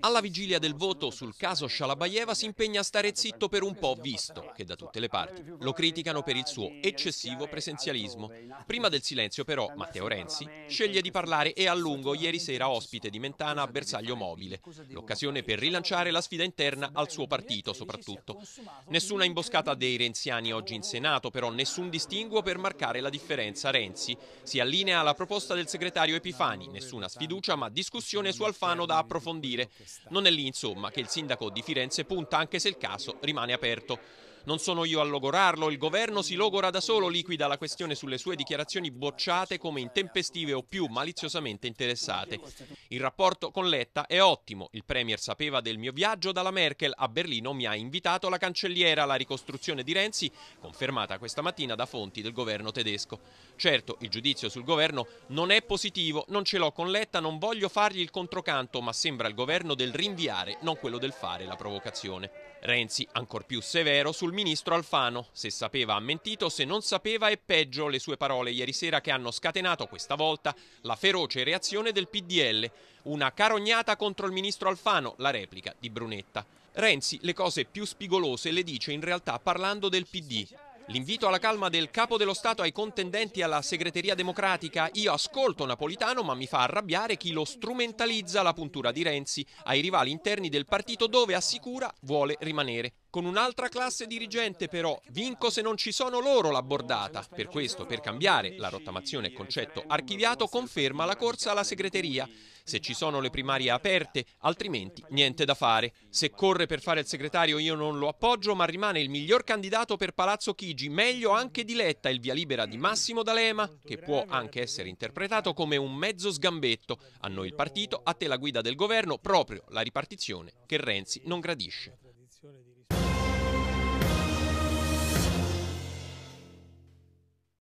Alla vigilia del voto sul caso Shalabayeva si impegna a stare zitto per un po', visto che da tutte le parti lo criticano per il suo eccessivo presenzialismo. Prima del silenzio però Matteo Renzi sceglie di parlare e a lungo ieri sera ospite di Mentana a bersaglio mobile, l'occasione per rilanciare la sfida interna al suo partito soprattutto. Nessuna imboscata dei renziani oggi in Senato, però nessun distinguo per marcare la differenza Renzi. Si allinea alla proposta del segretario Epifani, nessuna sfiducia ma discussione su Alfano da approfondire. Non è lì, insomma, che il sindaco di Firenze punta anche se il caso rimane aperto. Non sono io a logorarlo, il governo si logora da solo, liquida la questione sulle sue dichiarazioni bocciate come intempestive o più maliziosamente interessate. Il rapporto con Letta è ottimo, il Premier sapeva del mio viaggio dalla Merkel, a Berlino mi ha invitato la cancelliera, alla ricostruzione di Renzi, confermata questa mattina da fonti del governo tedesco. Certo, il giudizio sul governo non è positivo, non ce l'ho con Letta, non voglio fargli il controcanto, ma sembra il governo del rinviare, non quello del fare la provocazione. Renzi, ancor più severo, sul ministro Alfano. Se sapeva ha mentito, se non sapeva è peggio le sue parole ieri sera che hanno scatenato questa volta la feroce reazione del PDL. Una carognata contro il ministro Alfano, la replica di Brunetta. Renzi le cose più spigolose le dice in realtà parlando del PD. L'invito alla calma del capo dello Stato ai contendenti alla segreteria democratica. Io ascolto Napolitano, ma mi fa arrabbiare chi lo strumentalizza la puntura di Renzi ai rivali interni del partito dove assicura vuole rimanere. Con un'altra classe dirigente però, vinco se non ci sono loro la bordata. Per questo, per cambiare la rottamazione e concetto archiviato, conferma la corsa alla segreteria. Se ci sono le primarie aperte, altrimenti niente da fare. Se corre per fare il segretario io non lo appoggio, ma rimane il miglior candidato per Palazzo Chigi, meglio anche di Letta, il via libera di Massimo D'Alema, che può anche essere interpretato come un mezzo sgambetto. A noi il partito, a te la guida del governo, proprio la ripartizione che Renzi non gradisce.